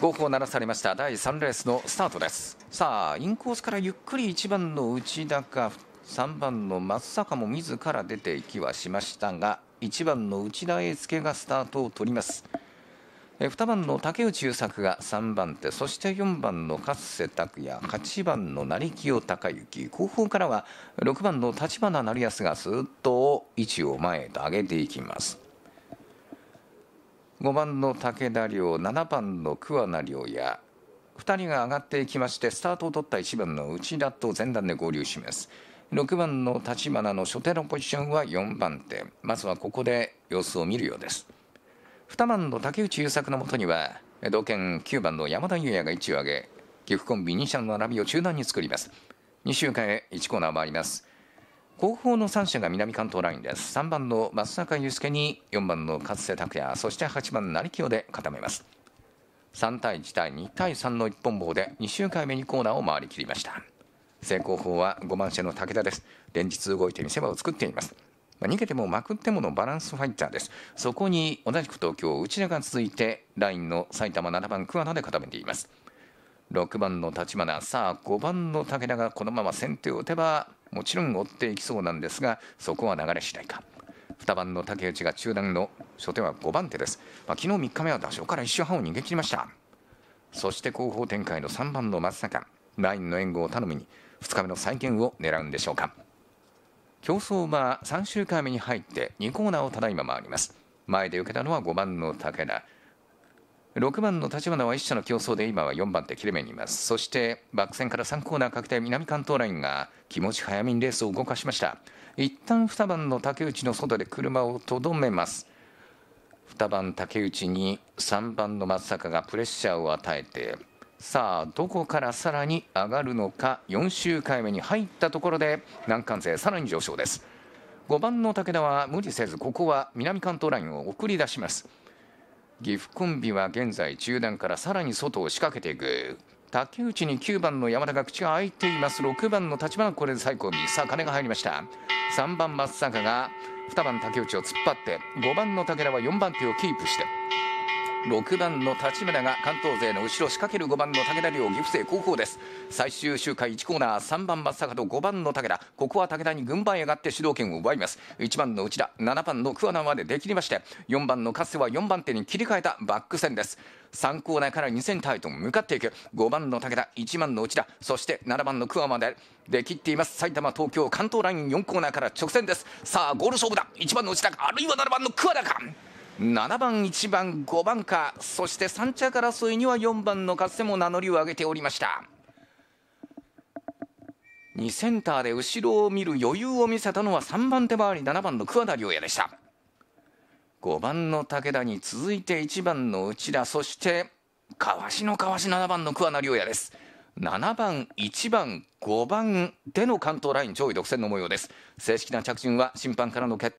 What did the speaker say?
号砲鳴らされました第3レースのスタートですさあインコースからゆっくり1番の内田か3番の松坂も自ら出ていきはしましたが1番の内田英介がスタートを取りますえ2番の竹内優作が3番手そして4番の勝瀬拓也8番の成清隆之後方からは6番の立花成康がすーっと位置を前へと上げていきます5番の武田良7番の桑名良や2人が上がっていきましてスタートを取った1番の内田と前段で合流します6番の立花の初手のポジションは4番手まずはここで様子を見るようです2番の竹内優作のもとには同県9番の山田優也が位置を上げ岐阜コンビ2社の並びを中段に作ります2周回1コーナー回ります後方の3者が南関東ラインです3番の松坂祐介に4番の勝瀬拓也そして8番成清で固めます3対1対2対3の一本棒で2周回目にコーナーを回り切りました成功法は5番手の武田です連日動いて見せ場を作っていますまあ、逃げてもまくってものバランスファイターですそこに同じく東京内田が続いてラインの埼玉7番桑名で固めています6番の立花さあ5番の武田がこのまま先手を打てばもちろん追っていきそうなんですがそこは流れ次第か2番の竹内が中段の初手は5番手です、まあ、昨日3日目は打賞から1周半を逃げ切りましたそして後方展開の3番の松坂ラインの援護を頼みに2日目の再建を狙うんでしょうか競走馬3週間目に入って2コーナーをただいま回ります前で受けたのは5番の武田6番の立花は1社の競争で今は4番手切れ目にいますそしてバック戦から3コーナーかけて南関東ラインが気持ち早めにレースを動かしました一旦2番の竹内の外で車をとどめます2番竹内に3番の松坂がプレッシャーを与えてさあどこからさらに上がるのか4周回目に入ったところで難関勢さらに上昇です5番の武田は無理せずここは南関東ラインを送り出します岐阜コンビは現在中段からさらに外を仕掛けていく竹内に9番の山田が口が開いています6番の立花これで最後尾さあ金が入りました3番松坂が2番竹内を突っ張って5番の武田は4番手をキープして6番の立村が関東勢の後ろ仕掛ける5番の武田良岐阜勢後方です最終周回1コーナー3番松坂と5番の武田ここは武田に軍配上がって主導権を奪います1番の内田7番の桑名までできりまして4番の加瀬は4番手に切り替えたバック戦です3コーナーから2センターへと向かっていく5番の武田1番の内田そして7番の桑までで切っています埼玉東京関東ライン4コーナーから直線ですさあゴール勝負だ1番の内田あるいは7番の桑名か7番1番5番かそして3着争いには4番の勝瀬も名乗りを上げておりました2センターで後ろを見る余裕を見せたのは3番手回り7番の桑田良也でした5番の武田に続いて1番の内田そして川しの川し7番の桑名良也です7番1番5番での関東ライン上位独占の模様です正式な着順は審判からの決